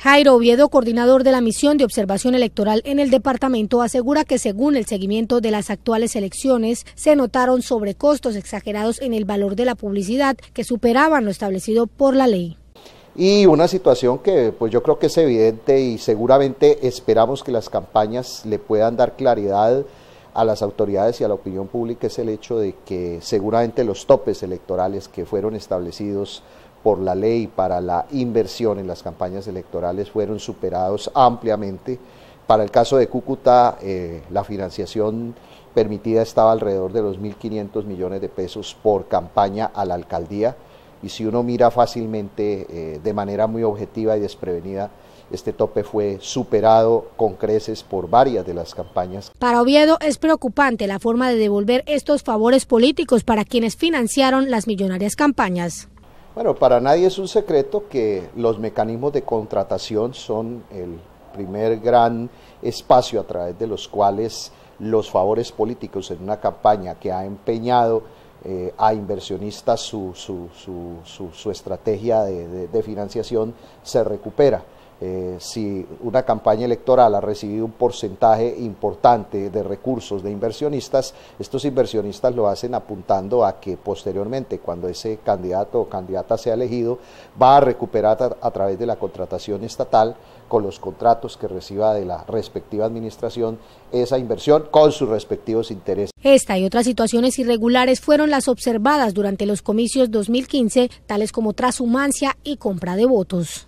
Jairo Oviedo, coordinador de la misión de observación electoral en el departamento, asegura que según el seguimiento de las actuales elecciones, se notaron sobrecostos exagerados en el valor de la publicidad que superaban lo establecido por la ley. Y una situación que pues yo creo que es evidente y seguramente esperamos que las campañas le puedan dar claridad a las autoridades y a la opinión pública es el hecho de que seguramente los topes electorales que fueron establecidos por la ley para la inversión en las campañas electorales fueron superados ampliamente. Para el caso de Cúcuta, eh, la financiación permitida estaba alrededor de los 1.500 millones de pesos por campaña a la alcaldía y si uno mira fácilmente eh, de manera muy objetiva y desprevenida, este tope fue superado con creces por varias de las campañas. Para Oviedo es preocupante la forma de devolver estos favores políticos para quienes financiaron las millonarias campañas. Bueno, para nadie es un secreto que los mecanismos de contratación son el primer gran espacio a través de los cuales los favores políticos en una campaña que ha empeñado eh, a inversionistas su, su, su, su estrategia de financiación se recupera. Eh, si una campaña electoral ha recibido un porcentaje importante de recursos de inversionistas, estos inversionistas lo hacen apuntando a que posteriormente, cuando ese candidato o candidata sea elegido, va a recuperar a, través de la contratación estatal con los contratos que reciba de la respectiva administración esa inversión con sus respectivos intereses. Esta y otras situaciones irregulares fueron las observadas durante los comicios 2015, tales como trashumancia y compra de votos.